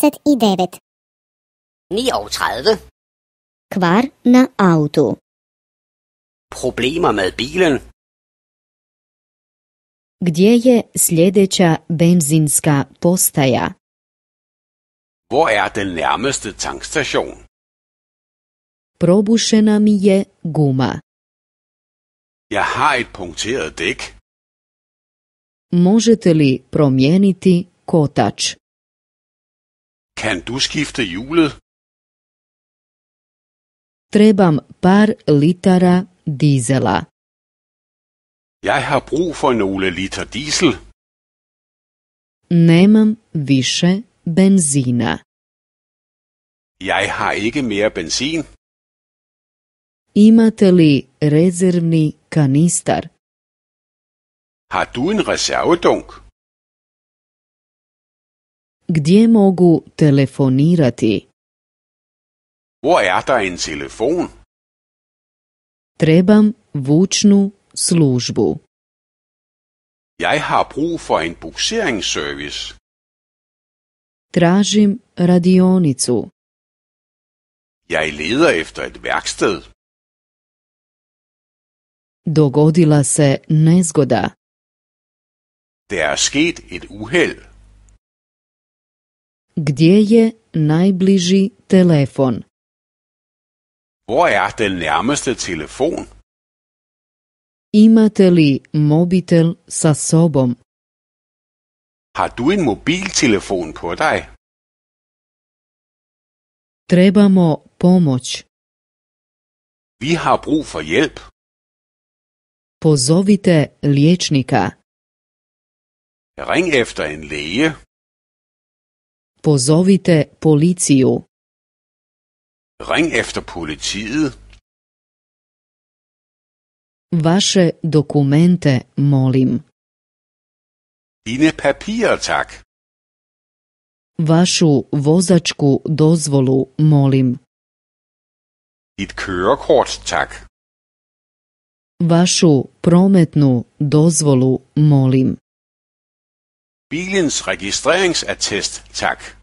39. 39. Kvar na auto. Problema med bilen. Gdje je sljedeća benzinska postaja? Hvor er den nærmeste tankstation? Probušena mi je guma. Ja har et punkteret dæk. Možete li promijeniti kotač? Kan du skifte hjulet? Trebam par litara diesela. Jeg har brug for nogle liter diesel. Nemam više benzina. Jeg har ikke mere benzin. Imate li rezervni kanistar? Har du en reservedunk? Gdje mogu telefonirati? Hvor er der en telefon? Trebam vučnu službu. Jeg har brug for en bukseringsservice. Tražim radionicu. Jeg leder efter et værksted. Dogodila se nezgoda. Der er sket et uheld. Gdje je najbliži telefon? Hvor er den nærmeste telefon? Imate li mobitel sa sobom? Har du en mobiltelefon på dig? Trebamo pomoć. Vi har brug for hjælp. Pozovite liječnika. Ring efter en læge. Pozovite policiju. Ring efter politiet. Vaše dokumente, molim. Dine papir, tak. Vašu vozačku dozvolu, molim. Dit kørekort, tak. Vašu prometnu dozvolu, molim. Bilens registreringsattest, tak